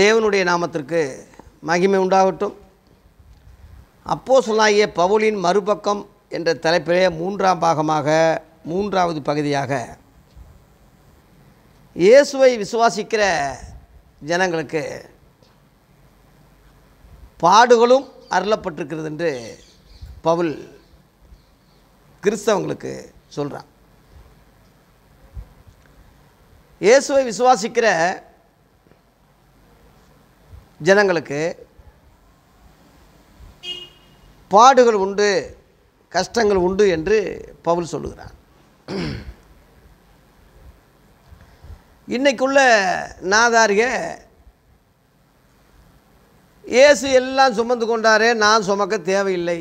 தேவனுடைய நாமத்திற்கு மகிமை உண்டாகட்டும் அப்போ சொல்லாகிய பவுலின் மறுபக்கம் என்ற தலைப்பிலே மூன்றாம் பாகமாக மூன்றாவது பகுதியாக இயேசுவை விசுவாசிக்கிற ஜனங்களுக்கு பாடுகளும் அருளப்பட்டிருக்கிறது என்று பவுல் கிறிஸ்தவங்களுக்கு சொல்கிறான் இயேசுவை விசுவாசிக்கிற ஜனங்களுக்கு பாடுகள் உண்டு கஷ்டங்கள் உண்டு என்று பவுல் சொல்லுகிறான் இன்னைக்குள்ள நாதாரிய இயேசு எல்லாம் சுமந்து கொண்டாரே நான் சுமக்க தேவையில்லை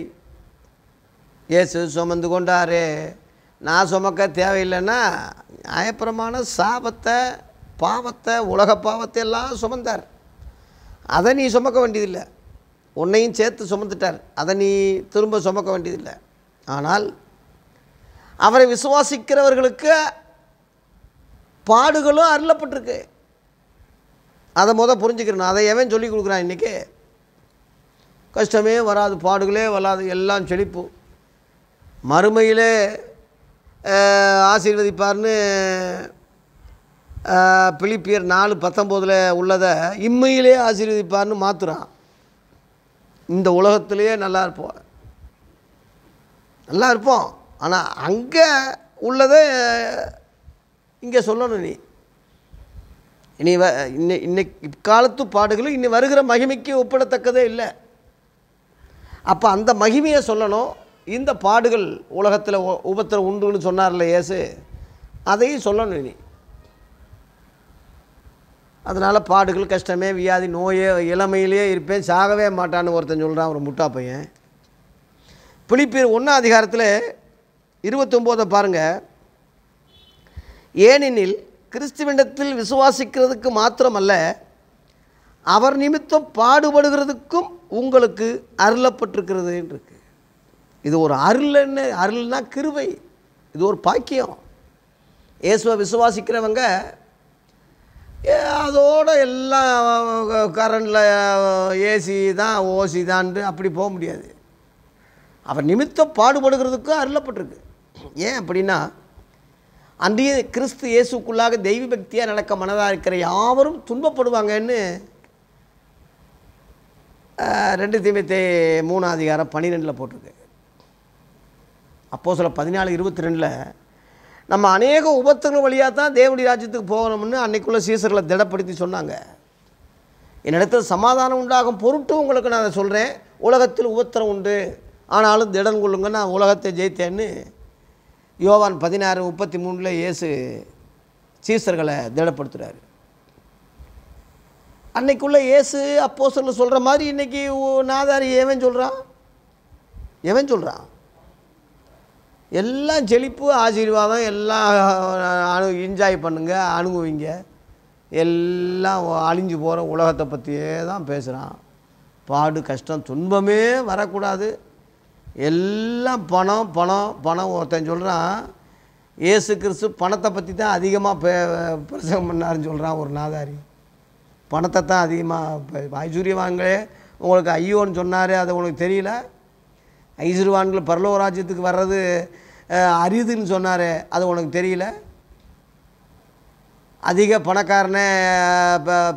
இயேசு சுமந்து கொண்டாரே நான் சுமக்க தேவையில்லைன்னா நியாயப்பிரமான சாபத்தை பாவத்தை உலக பாவத்தை எல்லாம் சுமந்தார் அதை நீ சுமக்க வேண்டியதில்லை உன்னையும் சேர்த்து சுமந்துட்டார் அதை நீ திரும்ப சுமக்க வேண்டியதில்லை ஆனால் அவரை விசுவாசிக்கிறவர்களுக்கு பாடுகளும் அருளப்பட்டிருக்கு அதை மொதல் புரிஞ்சுக்கிறேன் அதை எவன் சொல்லி கொடுக்குறான் இன்றைக்கி கஷ்டமே வராது பாடுகளே வராது எல்லாம் செழிப்பு மறுமையிலே ஆசீர்வதிப்பார்னு பிலிப்பியர் நாலு பத்தொம்போதில் உள்ளதை இம்மையிலே ஆசீர்வதிப்பார்னு மாற்றுறான் இந்த உலகத்திலேயே நல்லா இருப்போம் நல்லா இருப்போம் ஆனால் அங்கே உள்ளதை இங்கே சொல்லணும் நீ இனி வ இன்னை இன்னைக்கு இக்காலத்து பாடுகளும் இனி வருகிற மகிமைக்கு ஒப்பிடத்தக்கதே இல்லை அப்போ அந்த மகிமையை சொல்லணும் இந்த பாடுகள் உலகத்தில் உபத்திரம் உண்டுன்னு சொன்னார்ல ஏசு அதையும் சொல்லணும் இனி அதனால் பாடுகள் கஷ்டமே வியாதி நோயே இளமையிலேயே இருப்பேன் சாகவே மாட்டான்னு ஒருத்தன் சொல்கிறான் ஒரு முட்டா பையன் புளிப்பீர் ஒன்றாம் அதிகாரத்தில் இருபத்தொம்போதை பாருங்கள் ஏனெனில் கிறிஸ்துவிடத்தில் விசுவாசிக்கிறதுக்கு மாத்திரமல்ல அவர் நிமித்தம் பாடுபடுகிறதுக்கும் உங்களுக்கு அருளப்பட்டிருக்கிறது இருக்கு இது ஒரு அருள்னு அருள்னா கிருவை இது ஒரு பாக்கியம் இயேசுவை விசுவாசிக்கிறவங்க அதோடு எல்லாம் கரண்டில் ஏசி தான் ஓசி தான்ட்டு அப்படி போக முடியாது அவர் நிமித்தம் பாடுபடுகிறதுக்கு அருளப்பட்டிருக்கு ஏன் அப்படின்னா அன்றைய கிறிஸ்து இயேசுக்குள்ளாக தெய்வ பக்தியாக நடக்க மனதாக இருக்கிற யாவரும் துன்பப்படுவாங்கன்னு ரெண்டு தீமத்தை மூணாம் அதிகாரம் பன்னிரெண்டில் போட்டிருக்கு அப்போது சில பதினாலு இருபத்தி ரெண்டில் நம்ம அநேக உபத்தங்கள் வழியாக தான் தேவனுடைய ராஜ்யத்துக்கு போகணும்னு அன்னைக்குள்ளே சீசர்களை திடப்படுத்தி சொன்னாங்க என்னிடத்தில் சமாதானம் உண்டாகும் பொருட்டு உங்களுக்கு நான் அதை சொல்கிறேன் உலகத்தில் உபத்திரம் உண்டு ஆனாலும் திடன் கொள்ளுங்க நான் உலகத்தை ஜெயித்தேன்னு யோவான் பதினாறு முப்பத்தி மூணில் இயேசு சீசர்களை திடப்படுத்துகிறாரு அன்னைக்குள்ளே இயேசு அப்போ சொல்ல சொல்கிற மாதிரி இன்றைக்கி நாதாரி எவன் சொல்கிறான் எவன் சொல்கிறான் எல்லாம் செழிப்பு ஆசீர்வாதம் எல்லாம் அனு என்ஜாய் பண்ணுங்கள் அணுகுவீங்க எல்லாம் அழிஞ்சு போகிற உலகத்தை பற்றியே தான் பேசுகிறான் பாடு கஷ்டம் துன்பமே வரக்கூடாது எல்லாம் பணம் பணம் பணம் ஒருத்தன் சொல்கிறான் ஏசு கிறிஸ்து பணத்தை பற்றி தான் அதிகமாக பே பிரசங்கம் பண்ணாருன்னு சொல்கிறான் ஒரு நாதாரி பணத்தை தான் அதிகமாக ஐஸ்வர்யவாங்களே உங்களுக்கு ஐயோன்னு சொன்னார் அது உங்களுக்கு தெரியல ஐசிறுவான்கள் பரலோக ராஜ்யத்துக்கு வர்றது அரிதுன்னு சொன்னார் அது உனக்கு தெரியல அதிக பணக்காரனே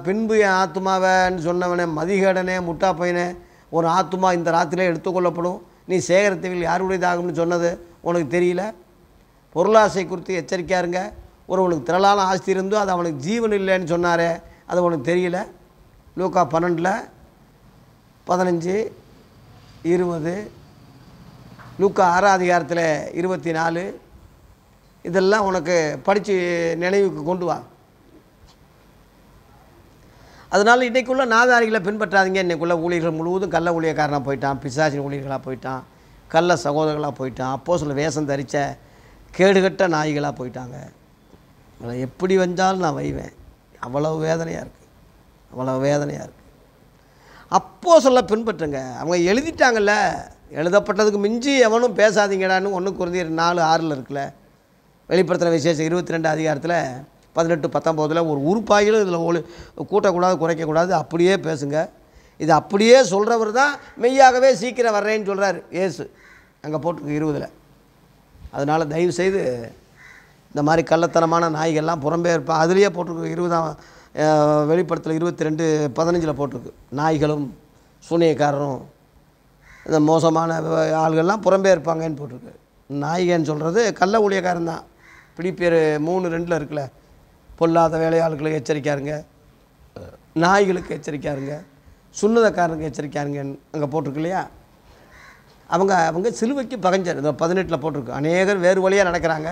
பின்பு என் ஆத்மாவன்னு சொன்னவனே மதிகேடனே முட்டா பையனே ஒரு ஆத்மா இந்த ராத்திரியில் எடுத்துக்கொள்ளப்படும் நீ சேகரித்தவர்கள் யாருடையதாகும்னு சொன்னது உனக்கு தெரியல பொருளாசை குறித்து எச்சரிக்கையாக இருங்க உனக்கு திரளான ஆஸ்தி இருந்தும் அது அவனுக்கு ஜீவன் இல்லைன்னு சொன்னாரே அது உனக்கு தெரியல லூக்கா பன்னெண்டில் பதினஞ்சு இருபது லூக்கா ஆறாம் அதிகாரத்தில் இருபத்தி நாலு இதெல்லாம் உனக்கு படித்து நினைவுக்கு கொண்டு வா அதனால் இன்றைக்குள்ளே நாதாரிகளை பின்பற்றாதீங்க இன்றைக்குள்ளே ஊழியர்கள் முழுவதும் கள்ள ஊழியக்காரனாக போயிட்டான் பிசாசின் ஊழியர்களாக போயிட்டான் கள்ள சகோதரர்களாக போயிட்டான் அப்போ சில வேஷம் தரித்த கேடுகட்ட நாய்களாக போயிட்டாங்க அதை எப்படி வந்தாலும் நான் வைவேன் அவ்வளவு வேதனையாக இருக்குது அவ்வளவு வேதனையாக இருக்குது அப்போது சொல்ல பின்பற்றுங்க அவங்க எழுதிட்டாங்கல்ல எழுதப்பட்டதுக்கு மிஞ்சி எவனும் பேசாதீங்கடான்னு ஒன்று குறைந்த நாலு ஆறில் இருக்குல்ல வெளிப்படுத்தின விசேஷம் இருபத்தி ரெண்டு அதிகாரத்தில் பதினெட்டு பத்தொம்போதில் ஒரு உறுப்பாயிலும் இதில் ஒளி கூட்டக்கூடாது குறைக்கக்கூடாது அப்படியே பேசுங்க இது அப்படியே சொல்கிறவர் தான் மெய்யாகவே சீக்கிரம் வர்றேன்னு சொல்கிறார் ஏசு அங்கே போட்டுக்கு இருபதில் அதனால் தயவுசெய்து இந்த மாதிரி கள்ளத்தனமான நாய்கள்லாம் புறம்பே இருப்பேன் அதுலேயே போட்டிருக்கு இருபதாம் வெளிப்படத்தில் இருபத்தி ரெண்டு பதினஞ்சில் போட்டிருக்கு நாய்களும் சூனியக்காரரும் இந்த மோசமான ஆள்கள்லாம் புறம்பே இருப்பாங்கன்னு போட்டிருக்கு நாயிகன்னு சொல்கிறது கள்ள ஊழியக்காரன் தான் பிடிப்பேர் மூணு ரெண்டில் இருக்குல்ல பொல்லாத வேலையாளர்களுக்கு எச்சரிக்காருங்க நாய்களுக்கு எச்சரிக்காருங்க சுண்ணதக்காரனுக்கு எச்சரிக்காருங்க அங்கே போட்டிருக்கு இல்லையா அவங்க அவங்க சிலுவைக்கு பகஞ்சர் இந்த பதினெட்டில் போட்டிருக்கு அநேகர் வேறு வழியாக நடக்கிறாங்க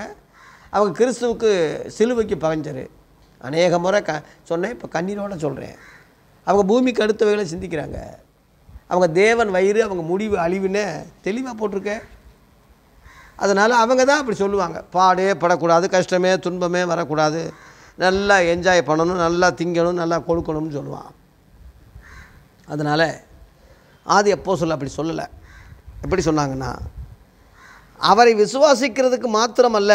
அவங்க கிறிஸ்துவுக்கு சிலுவைக்கு பகஞ்சர் அநேக முறை க சொன்னேன் இப்போ கண்ணீரோடு சொல்கிறேன் அவங்க பூமிக்கு அடுத்தவைகளை சிந்திக்கிறாங்க அவங்க தேவன் வயிறு அவங்க முடிவு அழிவுன்னு தெளிவாக போட்டிருக்க அதனால் அவங்க தான் அப்படி சொல்லுவாங்க பாடே படக்கூடாது கஷ்டமே துன்பமே வரக்கூடாது நல்லா என்ஜாய் பண்ணணும் நல்லா திங்கணும் நல்லா கொடுக்கணும்னு சொல்லுவான் அதனால் ஆதி எப்போ சொல்ல அப்படி சொல்லலை எப்படி சொன்னாங்கன்னா அவரை விசுவாசிக்கிறதுக்கு மாத்திரமல்ல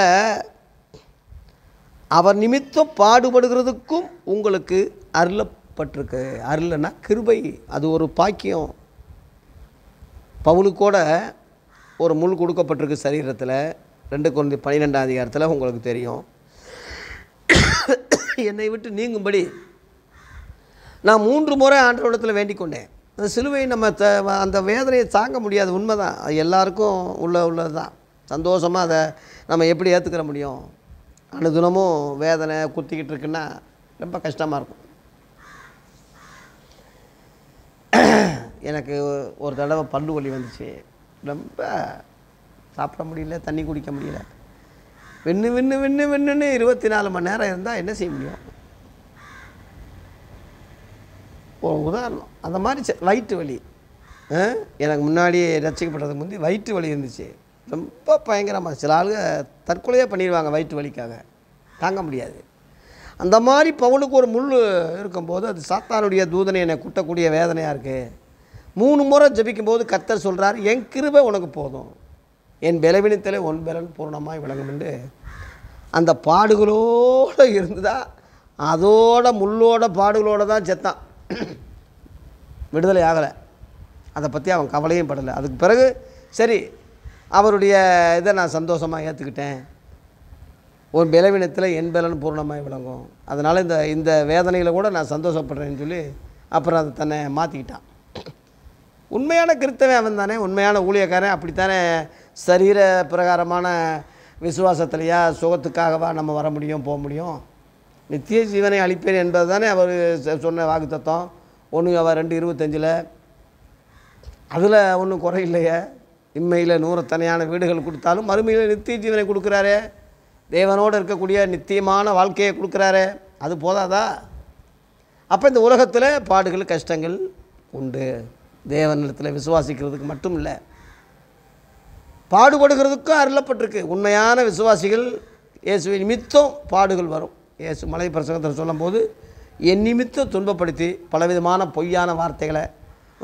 அவர் நிமித்தம் பாடுபடுகிறதுக்கும் உங்களுக்கு அருளப்பட்டிருக்கு அருளன்னா கிருபை அது ஒரு பாக்கியம் பவுலுக்கூட ஒரு முள் கொடுக்கப்பட்டிருக்கு சரீரத்தில் ரெண்டு குழந்தை பன்னிரெண்டாம் அதிகாரத்தில் உங்களுக்கு தெரியும் என்னை விட்டு நீங்கும்படி நான் மூன்று முறை ஆண்டவரிடத்தில் வேண்டிக் கொண்டேன் அந்த சிலுவை நம்ம த அந்த வேதனையை தாங்க முடியாது உண்மை தான் அது எல்லாருக்கும் உள்ள உள்ளது தான் சந்தோஷமாக அதை நம்ம எப்படி ஏற்றுக்கிற முடியும் அனுதினமும் வேதனை குத்திக்கிட்டு இருக்குன்னா ரொம்ப கஷ்டமாக இருக்கும் எனக்கு ஒரு தடவை பல்லு வலி வந்துச்சு ரொம்ப சாப்பிட முடியல தண்ணி குடிக்க முடியல வெண்ணு வெண்ணு வெண்ணு வெண்ணுன்னு இருபத்தி நாலு மணி நேரம் இருந்தால் என்ன செய்ய முடியும் ஒரு உதாரணம் அந்த மாதிரி வயிற்று வலி எனக்கு முன்னாடி ரசிக்கப்பட்டதுக்கு முந்தி வயிற்று வலி இருந்துச்சு ரொம்ப பயங்கரமாக சில ஆளுங்க தற்கொலையாக பண்ணிடுவாங்க வயிற்று வலிக்காக தாங்க முடியாது அந்த மாதிரி பவுனுக்கு ஒரு முள் இருக்கும்போது அது சாத்தானுடைய தூதனை என்னை குட்டக்கூடிய வேதனையாக இருக்குது மூணு முறை ஜபிக்கும்போது கத்தர் சொல்கிறார் என் கிருபை உனக்கு போதும் என் பலவீனத்தில் ஒன் பலன் பூர்ணமாக விளங்கும் என்று அந்த பாடுகளோடு இருந்ததா அதோட முள்ளோட பாடுகளோடு தான் செத்தான் விடுதலை ஆகலை அதை பற்றி அவன் கவலையும் படலை அதுக்கு பிறகு சரி அவருடைய இதை நான் சந்தோஷமாக ஏற்றுக்கிட்டேன் ஒரு பலவீனத்தில் என் பலன் பூர்ணமாக விளங்கும் அதனால் இந்த இந்த வேதனையில் கூட நான் சந்தோஷப்படுறேன்னு சொல்லி அப்புறம் அதை தன்னை மாற்றிக்கிட்டான் உண்மையான கிறித்தவன் அவன் தானே உண்மையான ஊழியக்காரன் அப்படித்தானே சரீர பிரகாரமான விசுவாசத்துலையா சுகத்துக்காகவா நம்ம வர முடியும் போக முடியும் நித்திய ஜீவனை அளிப்பேன் என்பது தானே அவர் சொன்ன வாக்குத்தத்தம் ஒன்று அவர் ரெண்டு இருபத்தஞ்சில் அதில் ஒன்றும் குறையில்லையே இம்மையில் இம்மையில் நூறத்தனையான வீடுகள் கொடுத்தாலும் மறுமையில் நித்திய ஜீவனை கொடுக்குறாரே தேவனோடு இருக்கக்கூடிய நித்தியமான வாழ்க்கையை கொடுக்குறாரே அது போதாதா அப்போ இந்த உலகத்தில் பாடுகள் கஷ்டங்கள் உண்டு தேவனிடத்தில் விசுவாசிக்கிறதுக்கு மட்டும் இல்லை பாடுபடுகிறதுக்கும் அருளப்பட்டிருக்கு உண்மையான விசுவாசிகள் இயேசு நிமித்தம் பாடுகள் வரும் இயேசு மலை பிரசங்கத்தில் சொல்லும்போது என் நிமித்தம் துன்பப்படுத்தி பலவிதமான பொய்யான வார்த்தைகளை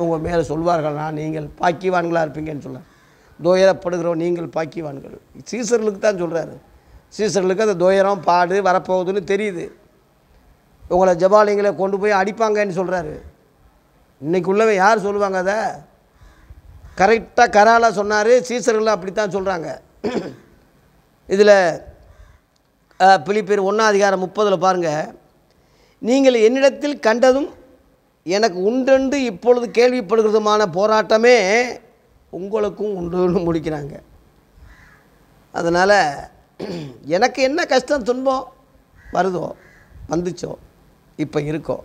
உங்கள் மேலே சொல்வார்கள்னா நீங்கள் பாக்கிவான்களாக இருப்பீங்கன்னு சொல்ல துயரப்படுகிறோம் நீங்கள் பாக்கிவான்கள் சீசர்களுக்கு தான் சொல்கிறாரு சீசர்களுக்கு அந்த துயரம் பாடு வரப்போகுதுன்னு தெரியுது உங்களை ஜபாலிங்களை கொண்டு போய் அடிப்பாங்கன்னு சொல்கிறாரு இன்றைக்கு உள்ளவே யார் சொல்லுவாங்க அதை கரெக்டாக கராலாக சொன்னார் சீசர்கள் அப்படி தான் சொல்கிறாங்க இதில் பிலிப்பியர் ஒன்றாம் அதிகாரம் முப்பதில் பாருங்கள் நீங்கள் என்னிடத்தில் கண்டதும் எனக்கு உண்டு இப்பொழுது கேள்விப்படுகிறதுமான போராட்டமே உங்களுக்கும் உண்டுன்னு முடிக்கிறாங்க அதனால் எனக்கு என்ன கஷ்டம் துன்பம் வருதோ வந்துச்சோ இப்போ இருக்கோ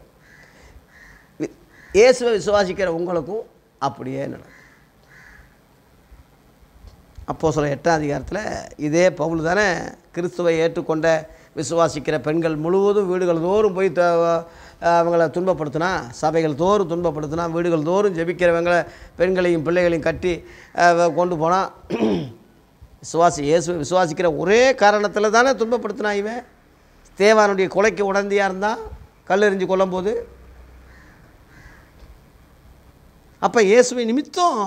இயேசுவை விசுவாசிக்கிற உங்களுக்கும் அப்படியே நடக்கும் அப்போது சொல்ல எட்டாம் அதிகாரத்தில் இதே பவுல் தானே கிறிஸ்துவை ஏற்றுக்கொண்ட விசுவாசிக்கிற பெண்கள் முழுவதும் வீடுகள் தோறும் போய் அவங்கள துன்பப்படுத்தினா சபைகள் தோறும் துன்பப்படுத்தினா வீடுகள் தோறும் ஜெபிக்கிறவங்களை பெண்களையும் பிள்ளைகளையும் கட்டி கொண்டு போனால் விசுவாசி இயேசு விசுவாசிக்கிற ஒரே காரணத்தில் தானே துன்பப்படுத்தினா இவன் தேவானுடைய கொலைக்கு உடந்தையாக இருந்தால் கல்லெறிஞ்சு கொல்லும்போது அப்போ இயேசுவை நிமித்தம்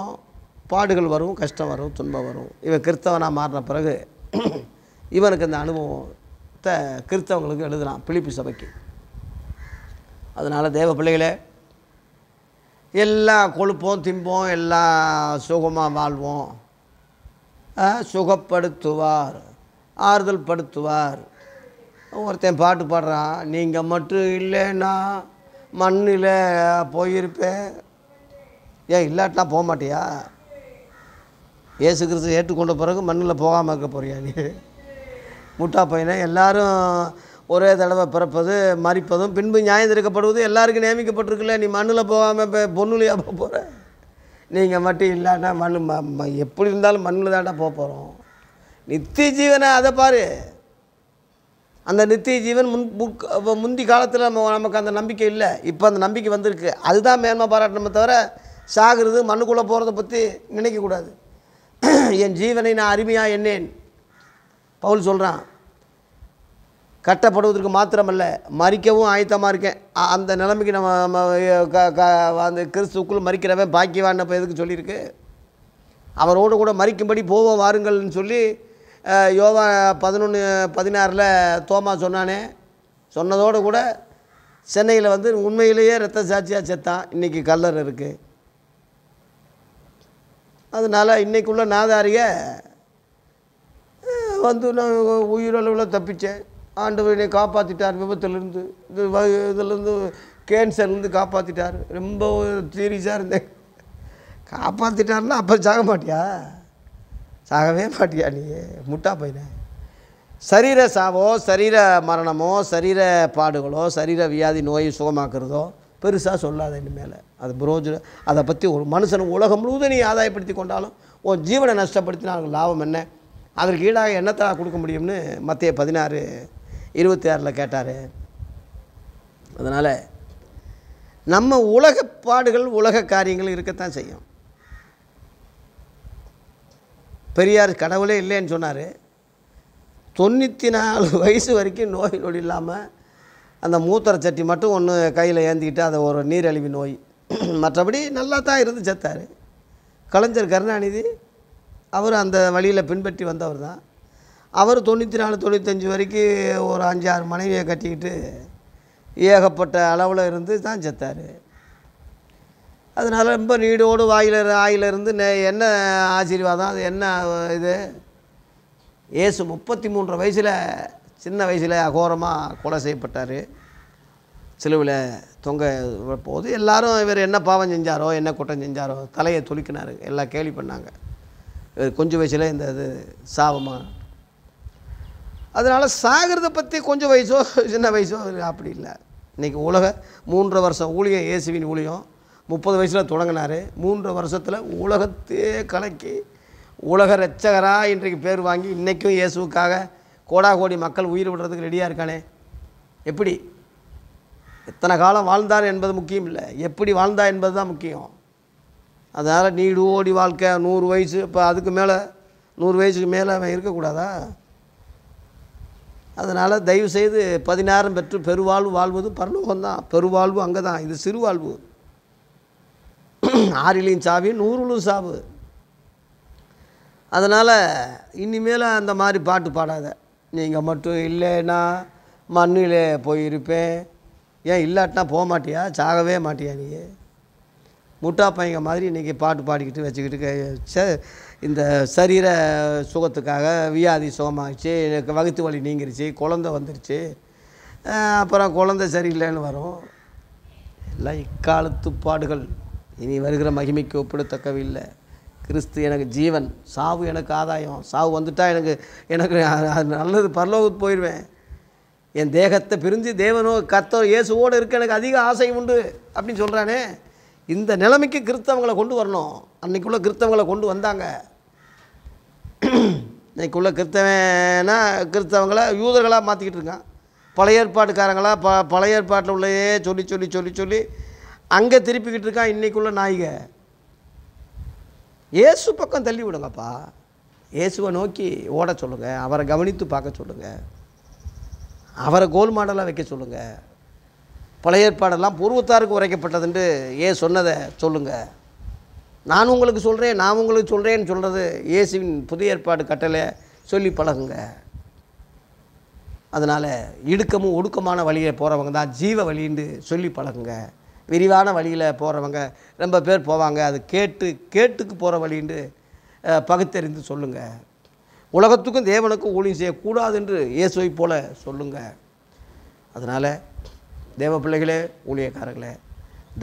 பாடுகள் வரும் கஷ்டம் வரும் துன்பம் வரும் இவன் கிறிஸ்தவனாக மாறின பிறகு இவனுக்கு இந்த அனுபவத்தை கிறிஸ்தவங்களுக்கு எழுதுனான் பிலிப்பு சபைக்கு அதனால் தேவ பிள்ளைகளே எல்லாம் கொழுப்போம் திம்போம் எல்லாம் சுகமாக வாழ்வோம் சுகப்படுத்துவார் ஆறுதல் படுத்துவார் ஒருத்தன் பாட்டு பாடுறான் நீங்கள் மட்டும் இல்லைன்னா மண்ணில் போயிருப்பேன் ஏன் இல்லாட்டினா போக மாட்டியா ஏசு கிறிஸ்து ஏற்றுக்கொண்ட பிறகு மண்ணில் போகாமல் இருக்க போறியா நீ முட்டா பையனை எல்லாரும் ஒரே தடவை பிறப்பது மறிப்பதும் பின்பு நியாயம் திறக்கப்படுவது எல்லாருக்கும் நியமிக்கப்பட்டிருக்குல்ல நீ மண்ணில் போகாமல் இப்போ பொண்ணுலையா போக போகிற நீங்கள் மட்டும் இல்லைன்னா மண் ம எப்படி இருந்தாலும் மண்ணில் தாண்டா போக போகிறோம் நித்திய ஜீவனை அதை பாரு அந்த நித்திய ஜீவன் முன் முந்தி காலத்தில் நம்ம நமக்கு அந்த நம்பிக்கை இல்லை இப்போ அந்த நம்பிக்கை வந்திருக்கு அதுதான் மேன்மை பாராட்டணுமே தவிர சாகிறது மண்ணுக்குள்ளே போகிறத பற்றி நினைக்கக்கூடாது என் ஜீவனை நான் அருமையாக எண்ணேன் பவுல் சொல்கிறான் கட்டப்படுவதற்கு மாத்திரமல்ல மறிக்கவும் ஆயத்தமாக இருக்கேன் அந்த நிலைமைக்கு நம்ம அந்த கிறிஸ்துக்குள் மறிக்கிறவன் பாக்கியவான் இப்போ எதுக்கு சொல்லியிருக்கு அவரோடு கூட மறிக்கும்படி போவோம் வாருங்கள்னு சொல்லி யோவா பதினொன்று பதினாறில் தோமா சொன்னானே சொன்னதோடு கூட சென்னையில் வந்து உண்மையிலேயே ரத்த சாட்சியாக செத்தான் இன்றைக்கி கல்லர் இருக்குது அதனால் இன்றைக்குள்ளே நாதாரிய வந்து நான் உயிரளவில் தப்பித்தேன் ஆண்டு என்னை காப்பாற்றிட்டார் விபத்துலேருந்து இது இதுலேருந்து கேன்சர்லேருந்து காப்பாற்றிட்டார் ரொம்ப சீரியஸாக இருந்தேன் காப்பாற்றிட்டார்னா அப்போ சாக மாட்டியா சாகவே மாட்டியா நீ முட்டா போயின சரீர சாவோ சரீர மரணமோ சரீர பாடுகளோ சரீர வியாதி நோயை சுகமாக்குறதோ பெருசாக சொல்லாத இனிமேல் அது புரோஜன அதை பற்றி ஒரு மனுஷன் உலகம் முழுவதும் நீ ஆதாயப்படுத்தி கொண்டாலும் உன் ஜீவனை நஷ்டப்படுத்தினால் லாபம் என்ன அதற்கு ஈடாக என்னத்தை கொடுக்க முடியும்னு மத்திய பதினாறு இருபத்தி ஆறில் கேட்டார் அதனால் நம்ம உலக பாடுகள் உலக காரியங்கள் இருக்கத்தான் செய்யும் பெரியார் கடவுளே இல்லைன்னு சொன்னார் தொண்ணூற்றி நாலு வயசு வரைக்கும் நோய் நொடி இல்லாமல் அந்த மூத்தரை சட்டி மட்டும் ஒன்று கையில் ஏந்திக்கிட்டு அதை ஒரு நீரழிவு நோய் மற்றபடி நல்லா தான் இருந்து செத்தார் கலைஞர் கருணாநிதி அவர் அந்த வழியில் பின்பற்றி வந்தவர் தான் அவர் தொண்ணூற்றி நாலு தொண்ணூத்தஞ்சு வரைக்கும் ஒரு அஞ்சு ஆறு மனைவியை கட்டிக்கிட்டு ஏகப்பட்ட அளவில் இருந்து தான் செத்தார் அதனால் ரொம்ப நீடோடு வாயில் ஆயிலிருந்து நெ என்ன ஆசீர்வாதம் அது என்ன இது ஏசு முப்பத்தி மூன்று வயசில் சின்ன வயசில் அகோரமாக கொலை செய்யப்பட்டார் சிலுவில் தொங்க போது எல்லாரும் இவர் என்ன பாவம் செஞ்சாரோ என்ன குற்றம் செஞ்சாரோ தலையை துளிக்கினார் எல்லாம் கேலி பண்ணாங்க இவர் கொஞ்சம் வயசில் இந்த இது சாபமாக அதனால் சாகிறத பற்றி கொஞ்சம் வயசோ சின்ன வயசோ அப்படி இல்லை இன்றைக்கி உலக மூன்று வருஷம் ஊழியம் இயேசுவின் ஊழியம் முப்பது வயசில் தொடங்கினார் மூன்று வருஷத்தில் உலகத்தையே கலக்கி உலக ரச்சகராக இன்றைக்கு பேர் வாங்கி இன்றைக்கும் இயேசுக்காக கோடாகோடி மக்கள் உயிர் விடுறதுக்கு ரெடியாக இருக்கானே எப்படி எத்தனை காலம் வாழ்ந்தார் என்பது முக்கியம் இல்லை எப்படி வாழ்ந்தா என்பது தான் முக்கியம் அதனால் நீடு ஓடி வாழ்க்கை நூறு வயசு இப்போ அதுக்கு மேலே நூறு வயசுக்கு மேலே அவன் இருக்கக்கூடாதா அதனால் தயவு செய்து பதினாயிரம் பெற்று பெருவாழ்வு வாழ்வது பரலோகம்தான் பெருவாழ்வு அங்கே தான் இது சிறுவாழ்வு ஆறிலையும் சாவி நூறுலும் சாவு அதனால் இனிமேல் அந்த மாதிரி பாட்டு பாடாத நீங்கள் மட்டும் இல்லைன்னா மண்ணிலே போயிருப்பேன் ஏன் இல்லாட்டினா போக மாட்டியா சாகவே மாட்டியா நீ முட்டா பையங்க மாதிரி இன்றைக்கி பாட்டு பாடிக்கிட்டு வச்சுக்கிட்டு இந்த சரீர சுகத்துக்காக வியாதி சுகமாகிச்சு எனக்கு வகுத்து வழி நீங்கிருச்சு குழந்த வந்துருச்சு அப்புறம் குழந்த சரியில்லைன்னு வரும் எல்லாம் இக்காலத்து பாடுகள் இனி வருகிற மகிமைக்கு ஒப்பிடத்தக்கவில்லை கிறிஸ்து எனக்கு ஜீவன் சாவு எனக்கு ஆதாயம் சாவு வந்துட்டால் எனக்கு எனக்கு நல்லது பரலோகத்துக்கு போயிடுவேன் என் தேகத்தை பிரிஞ்சு தேவனோ கத்தோ இயேசுவோடு இருக்க எனக்கு அதிக ஆசை உண்டு அப்படின்னு சொல்கிறானே இந்த நிலைமைக்கு கிறிஸ்தவங்களை கொண்டு வரணும் அன்னைக்குள்ளே கிறிஸ்தவங்களை கொண்டு வந்தாங்க இன்னைக்குள்ளே கிறிஸ்தவனா கிறிஸ்தவங்களை யூதர்களாக மாற்றிக்கிட்டு இருக்கான் பழைய ஏற்பாட்டுக்காரங்களாக ப பழைய ஏற்பாட்டில் உள்ளே சொல்லி சொல்லி சொல்லி சொல்லி அங்கே திருப்பிக்கிட்டு இருக்கான் இன்றைக்குள்ளே நாயிக இயேசு பக்கம் தள்ளி விடுங்கப்பா இயேசுவை நோக்கி ஓட சொல்லுங்கள் அவரை கவனித்து பார்க்க சொல்லுங்கள் அவரை கோல் மாடலாக வைக்க சொல்லுங்கள் பழைய ஏற்பாடெல்லாம் பூர்வத்தாருக்கு உரைக்கப்பட்டதுன்ட்டு ஏன் சொன்னதை சொல்லுங்கள் நான் உங்களுக்கு சொல்கிறேன் நான் உங்களுக்கு சொல்கிறேன்னு சொல்கிறது இயேசுவின் புதிய ஏற்பாடு கட்டளை சொல்லி பழகுங்க அதனால் இடுக்கமும் ஒடுக்கமான வழியில் போகிறவங்க தான் ஜீவ வழின்னு சொல்லி பழகுங்க விரிவான வழியில் போகிறவங்க ரொம்ப பேர் போவாங்க அது கேட்டு கேட்டுக்கு போகிற வழின்னு பகுத்தறிந்து சொல்லுங்கள் உலகத்துக்கும் தேவனுக்கும் ஊழியம் செய்யக்கூடாது என்று இயேசுவை போல சொல்லுங்க அதனால் தேவ பிள்ளைகளே ஊழியக்காரர்களே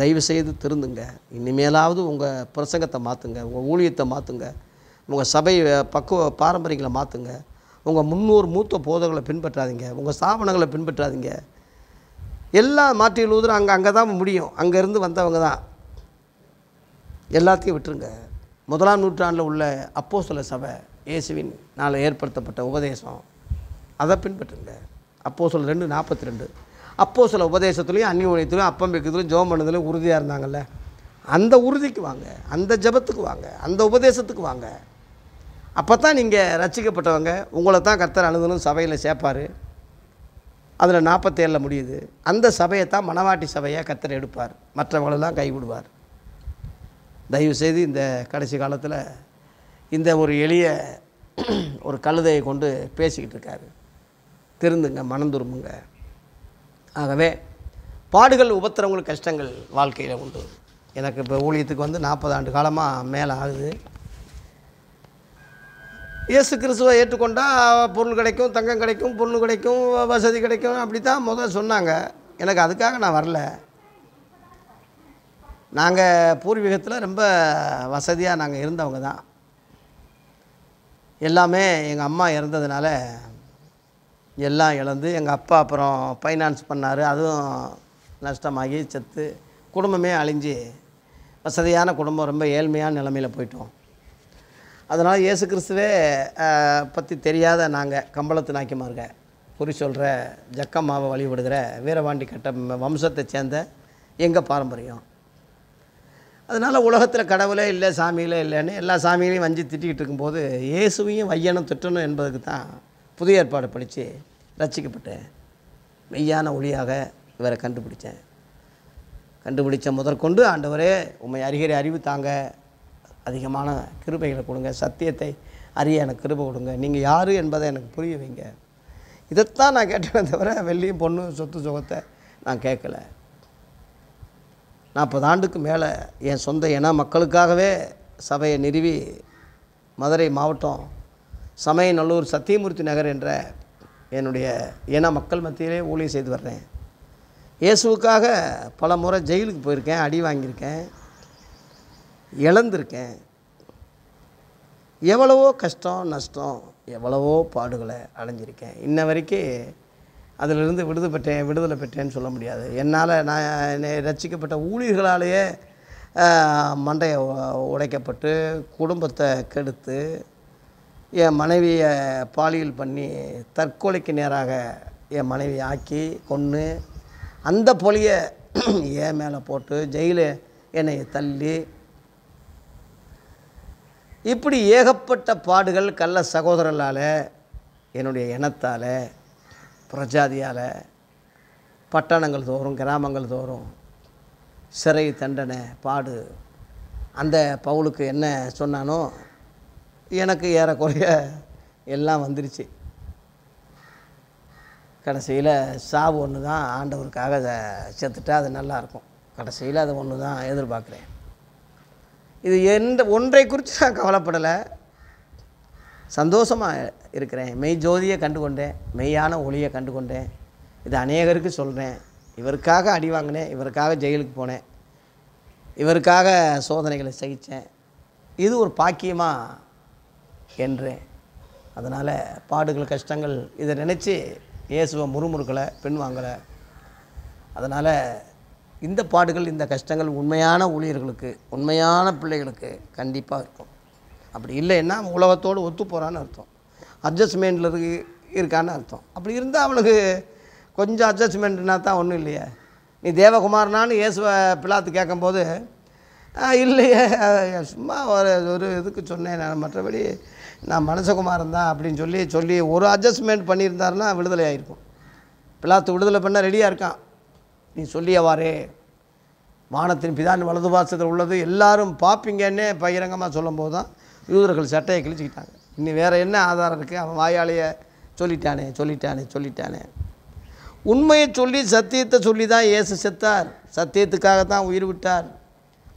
தயவு செய்து திருந்துங்க இனிமேலாவது உங்கள் பிரசங்கத்தை மாற்றுங்க உங்கள் ஊழியத்தை மாற்றுங்க உங்கள் சபை பக்குவ பாரம்பரியங்களை மாற்றுங்க உங்கள் முன்னூறு மூத்த போதகளை பின்பற்றாதீங்க உங்கள் ஸ்தாபனங்களை பின்பற்றாதீங்க எல்லா மாற்றி எழுதுறோம் அங்கே அங்கே தான் முடியும் அங்கேருந்து வந்தவங்க தான் எல்லாத்தையும் விட்டுருங்க முதலாம் நூற்றாண்டில் உள்ள அப்போ சில சபை இயேசுவின் நாள் ஏற்படுத்தப்பட்ட உபதேசம் அதை பின்பற்றுங்க அப்போ சொல்ல ரெண்டு நாற்பத்தி ரெண்டு அப்போ சில உபதேசத்துலையும் அந்நியத்துலையும் அப்பம் வைக்கிறதுலையும் ஜோம் பண்ணதுலையும் உறுதியாக இருந்தாங்கல்ல அந்த உறுதிக்கு வாங்க அந்த ஜபத்துக்கு வாங்க அந்த உபதேசத்துக்கு வாங்க அப்போ தான் நீங்கள் ரசிக்கப்பட்டவங்க உங்களை தான் கர்த்தர் அனுதனும் சபையில் சேர்ப்பார் அதில் நாற்பத்தேழில் முடியுது அந்த சபையை தான் மணவாட்டி சபையாக கத்தர் எடுப்பார் மற்றவங்களெல்லாம் கைவிடுவார் தயவுசெய்து இந்த கடைசி காலத்தில் இந்த ஒரு எளிய ஒரு கழுதையை கொண்டு பேசிக்கிட்டு இருக்காரு திருந்துங்க மனந்துருமுங்க ஆகவே பாடுகள் உபத்திரவங்கள் கஷ்டங்கள் வாழ்க்கையில் உண்டு எனக்கு இப்போ ஊழியத்துக்கு வந்து நாற்பது ஆண்டு காலமாக மேலே ஆகுது இயேசு கிறிஸ்துவை ஏற்றுக்கொண்டால் பொருள் கிடைக்கும் தங்கம் கிடைக்கும் பொருள் கிடைக்கும் வசதி கிடைக்கும் அப்படி தான் முதல் சொன்னாங்க எனக்கு அதுக்காக நான் வரல நாங்கள் பூர்வீகத்தில் ரொம்ப வசதியாக நாங்கள் இருந்தவங்க தான் எல்லாமே எங்கள் அம்மா இறந்ததுனால எல்லாம் இழந்து எங்கள் அப்பா அப்புறம் ஃபைனான்ஸ் பண்ணார் அதுவும் நஷ்டமாகி செத்து குடும்பமே அழிஞ்சு வசதியான குடும்பம் ரொம்ப ஏழ்மையான நிலமையில் போயிட்டோம் அதனால் இயேசு கிறிஸ்துவே பற்றி தெரியாத நாங்கள் கம்பளத்து நாய்க்குமாருங்க குறி சொல்கிற ஜக்கம்மாவை வழிபடுகிற வீரவாண்டி கட்ட வம்சத்தை சேர்ந்த எங்கள் பாரம்பரியம் அதனால் உலகத்தில் கடவுளே இல்லை சாமியிலே இல்லைன்னு எல்லா சாமியிலையும் வஞ்சி திட்டிக்கிட்டு இருக்கும்போது இயேசுவையும் வையனும் திட்டணும் என்பதுக்கு தான் புதிய ஏற்பாடு படித்து ரசிக்கப்பட்டேன் மெய்யான ஒளியாக இவரை கண்டுபிடித்தேன் கண்டுபிடித்த முதற்கொண்டு ஆண்டவரே உண்மை அறிகிற அறிவு தாங்க அதிகமான கிருபைகளை கொடுங்க சத்தியத்தை அறிய எனக்கு கிருபை கொடுங்க நீங்கள் யார் என்பதை எனக்கு புரிய வைங்க இதைத்தான் நான் கேட்டேன் தவிர வெள்ளியும் பொண்ணும் சொத்து சுகத்தை நான் கேட்கலை நாற்பது ஆண்டுக்கு மேலே என் சொந்த இன மக்களுக்காகவே சபையை நிறுவி மதுரை மாவட்டம் சமயநல்லூர் சத்தியமூர்த்தி நகர் என்ற என்னுடைய இன மக்கள் மத்தியிலே ஊழியம் செய்து வர்றேன் இயேசுவுக்காக பல முறை ஜெயிலுக்கு போயிருக்கேன் அடி வாங்கியிருக்கேன் இழந்திருக்கேன் எவ்வளவோ கஷ்டம் நஷ்டம் எவ்வளவோ பாடுகளை அடைஞ்சிருக்கேன் இன்ன வரைக்கும் அதிலிருந்து விடுதலை பெற்றேன் விடுதலை பெற்றேன்னு சொல்ல முடியாது என்னால் நான் என்னை ரசிக்கப்பட்ட ஊழியர்களாலேயே மண்டையை உடைக்கப்பட்டு குடும்பத்தை கெடுத்து என் மனைவியை பாலியல் பண்ணி தற்கொலைக்கு நேராக என் மனைவி ஆக்கி கொன்று அந்த பொலியை ஏன் மேலே போட்டு ஜெயில என்னை தள்ளி இப்படி ஏகப்பட்ட பாடுகள் கள்ள சகோதரர்களால் என்னுடைய இனத்தால் புரஜாதியால் பட்டணங்கள் தோறும் கிராமங்கள் தோறும் சிறை தண்டனை பாடு அந்த பவுலுக்கு என்ன சொன்னானோ எனக்கு ஏறக்குறைய எல்லாம் வந்துருச்சு கடைசியில் சாவு ஒன்று தான் ஆண்டவருக்காக அதை செத்துட்டா அது நல்லாயிருக்கும் கடைசியில் அது ஒன்று தான் எதிர்பார்க்குறேன் இது எந்த ஒன்றை குறித்து நான் கவலைப்படலை சந்தோஷமாக இருக்கிறேன் மெய் ஜோதியை கண்டு கொண்டேன் மெய்யான ஒளியை கண்டு கொண்டேன் இது அநேகருக்கு சொல்கிறேன் இவருக்காக அடி வாங்கினேன் இவருக்காக ஜெயிலுக்கு போனேன் இவருக்காக சோதனைகளை சகித்தேன் இது ஒரு பாக்கியமாக என்றேன் அதனால் பாடுகள் கஷ்டங்கள் இதை நினச்சி இயேசுவை முறுமுறுக்கலை பெண் வாங்கலை அதனால் இந்த பாடுகள் இந்த கஷ்டங்கள் உண்மையான ஊழியர்களுக்கு உண்மையான பிள்ளைகளுக்கு கண்டிப்பாக இருக்கும் அப்படி இல்லைன்னா உலகத்தோடு ஒத்து போகிறான்னு அர்த்தம் அட்ஜஸ்ட்மெண்ட்டில் இருக்கு இருக்கான்னு அர்த்தம் அப்படி இருந்தால் அவனுக்கு கொஞ்சம் அட்ஜஸ்ட்மெண்ட்னா தான் ஒன்றும் இல்லையே நீ தேவகுமாரனான்னு இயேசுவ பிளாத்து கேட்கும்போது இல்லையே சும்மா ஒரு ஒரு இதுக்கு சொன்னேன் நான் மற்றபடி நான் மனசகுமாரன் தான் அப்படின்னு சொல்லி சொல்லி ஒரு அட்ஜஸ்ட்மெண்ட் பண்ணியிருந்தாருன்னா விடுதலை ஆகிருக்கும் பிளாத்து விடுதலை பண்ண ரெடியாக இருக்கான் நீ சொல்லியவாரே வானத்தின் பிதான் வலது பாசத்தில் உள்ளது எல்லாரும் பார்ப்பீங்கன்னே பகிரங்கமாக சொல்லும்போது தான் யூதர்கள் சட்டையை கிழிச்சிக்கிட்டாங்க இன்னும் வேறு என்ன ஆதாரம் இருக்குது அவன் வாயாலேயே சொல்லிட்டானே சொல்லிட்டானே சொல்லிட்டானே உண்மையை சொல்லி சத்தியத்தை சொல்லி தான் ஏசு செத்தார் சத்தியத்துக்காக தான் உயிர் விட்டார்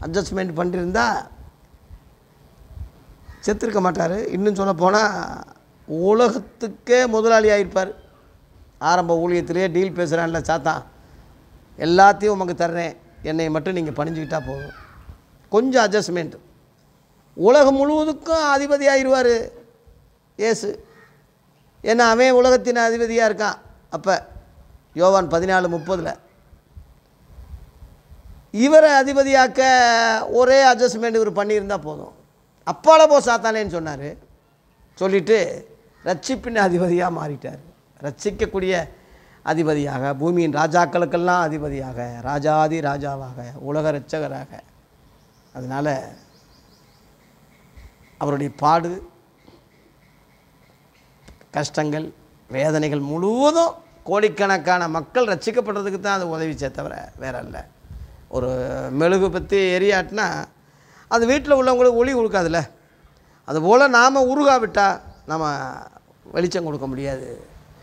அட்ஜஸ்ட்மெண்ட் பண்ணியிருந்தா செத்துருக்க மாட்டார் இன்னும் சொல்ல போனால் உலகத்துக்கே முதலாளி ஆகிருப்பார் ஆரம்ப ஊழியத்திலேயே டீல் பேசுகிறான்ல சாத்தான் எல்லாத்தையும் உமக்கு தர்றேன் என்னை மட்டும் நீங்கள் பணிஞ்சுக்கிட்டா போதும் கொஞ்சம் அட்ஜஸ்ட்மெண்ட் உலகம் முழுவதுக்கும் அதிபதியாகிடுவார் இயேசு ஏன்னா அவன் உலகத்தின் அதிபதியாக இருக்கான் அப்போ யோவான் பதினாலு முப்பதில் இவரை அதிபதியாக்க ஒரே அட்ஜஸ்ட்மெண்ட் இவர் பண்ணியிருந்தால் போதும் அப்பால போ சாத்தானேன்னு சொன்னார் சொல்லிவிட்டு ரட்சிப்பின் அதிபதியாக மாறிட்டார் ரட்சிக்கக்கூடிய அதிபதியாக பூமியின் ராஜாக்களுக்கெல்லாம் அதிபதியாக ராஜாதி ராஜாவாக உலக ரட்சகராக அதனால் அவருடைய பாடு கஷ்டங்கள் வேதனைகள் முழுவதும் கோடிக்கணக்கான மக்கள் ரசிக்கப்படுறதுக்கு தான் அது உதவிச்சே தவிர வேற இல்லை ஒரு மெழுகு பற்றி எரியாட்டினா அது வீட்டில் உள்ளவங்களுக்கு ஒளி கொடுக்காதுல்ல அதுபோல் நாம் உருகாவிட்டால் நம்ம வெளிச்சம் கொடுக்க முடியாது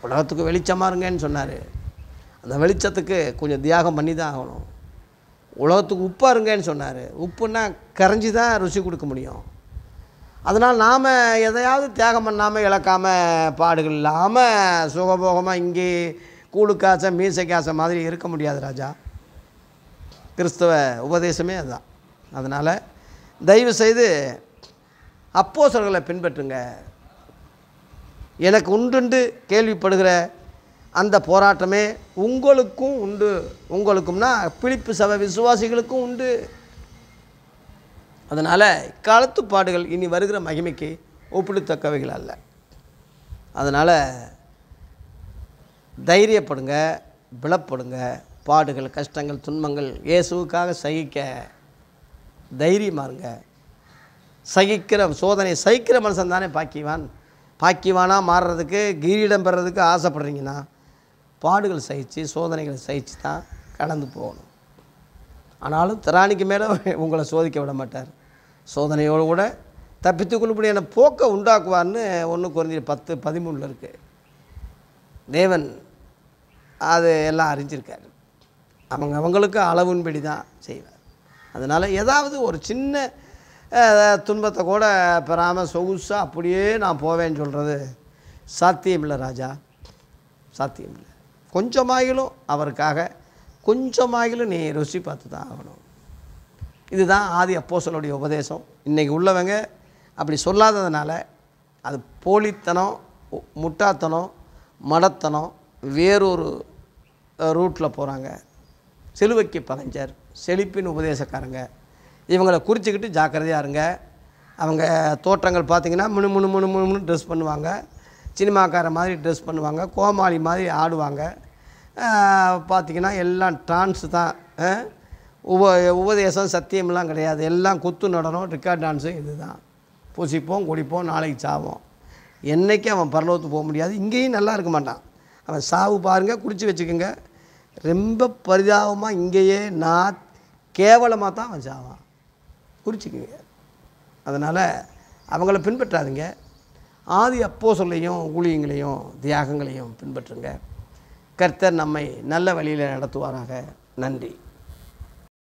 உலகத்துக்கு வெளிச்சமாக இருங்கன்னு சொன்னார் அந்த வெளிச்சத்துக்கு கொஞ்சம் தியாகம் பண்ணி தான் ஆகணும் உலகத்துக்கு உப்பாக இருங்கன்னு சொன்னார் உப்புன்னா கரைஞ்சி தான் ருசி கொடுக்க முடியும் அதனால் நாம் எதையாவது தியாகம் பண்ணாமல் இழக்காமல் பாடுகள் இல்லாமல் சுகபோகமாக இங்கே கூழு காச மீசை காசை மாதிரி இருக்க முடியாது ராஜா கிறிஸ்தவ உபதேசமே அதுதான் அதனால் தயவு செய்து அப்போசர்களை பின்பற்றுங்க எனக்கு உண்டுண்டு கேள்விப்படுகிற அந்த போராட்டமே உங்களுக்கும் உண்டு உங்களுக்கும்னா பிழிப்பு சப விசுவாசிகளுக்கும் உண்டு அதனால் இக்காலத்து பாடுகள் இனி வருகிற மகிமைக்கு ஒப்பிடத்தக்கவைகள் அல்ல அதனால் தைரியப்படுங்க பிளப்படுங்க பாடுகள் கஷ்டங்கள் துன்பங்கள் இயேசுவுக்காக சகிக்க தைரியமாக இருங்க சகிக்கிற சோதனை சகிக்கிற மனுஷன் தானே பாக்கிவான் பாக்கிவானாக மாறுறதுக்கு கிரீடம் பெறதுக்கு ஆசைப்படுறீங்கன்னா பாடுகள் சகித்து சோதனைகளை சகித்து தான் கடந்து போகணும் ஆனாலும் திராணிக்கு மேலே உங்களை சோதிக்க விட மாட்டார் சோதனையோடு கூட தப்பித்து கொள்ளும்படியான போக்கை உண்டாக்குவார்னு ஒன்று குறைஞ்சி பத்து பதிமூணில் இருக்குது தேவன் அது எல்லாம் அறிஞ்சிருக்கார் அவங்க அவங்களுக்கு அளவுன்படி தான் செய்வார் அதனால் ஏதாவது ஒரு சின்ன துன்பத்தை கூட பெறாமல் சொகுசாக அப்படியே நான் போவேன்னு சொல்கிறது சாத்தியம் இல்லை ராஜா சாத்தியம் இல்லை கொஞ்சமாகிலும் அவருக்காக கொஞ்சமாகிலும் நீ ருசி பார்த்து தான் ஆகணும் இதுதான் ஆதி அப்போசலுடைய உபதேசம் இன்றைக்கி உள்ளவங்க அப்படி சொல்லாததுனால அது போலித்தனம் முட்டாத்தனம் மடத்தனம் வேறொரு ரூட்டில் போகிறாங்க செலுவைக்கு பதஞ்சர் செழிப்பின் உபதேசக்காரங்க இவங்களை குறிச்சிக்கிட்டு ஜாக்கிரதையாக இருங்க அவங்க தோற்றங்கள் பார்த்திங்கன்னா முணு முணு முணு முணு ட்ரெஸ் பண்ணுவாங்க சினிமாக்கார மாதிரி ட்ரெஸ் பண்ணுவாங்க கோமாளி மாதிரி ஆடுவாங்க பார்த்திங்கன்னா எல்லாம் டான்ஸு தான் உப உபதேசம் சத்தியம்லாம் கிடையாது எல்லாம் குத்து நடனம் ரிக்கார்ட் டான்ஸும் இது தான் பூசிப்போம் குடிப்போம் நாளைக்கு சாவோம் என்றைக்கு அவன் பரலோத்து போக முடியாது இங்கேயும் நல்லா இருக்க மாட்டான் அவன் சாவு பாருங்கள் குடித்து வச்சுக்கோங்க ரொம்ப பரிதாபமாக இங்கேயே நான் கேவலமாக தான் அவன் சாவான் குறிச்சிக்குங்க அதனால் அவங்கள பின்பற்றாதுங்க ஆதி அப்போ சொல்லையும் ஊழியங்களையும் தியாகங்களையும் பின்பற்றுங்க கர்த்தர் நம்மை நல்ல வழியில் நடத்துவாராக நன்றி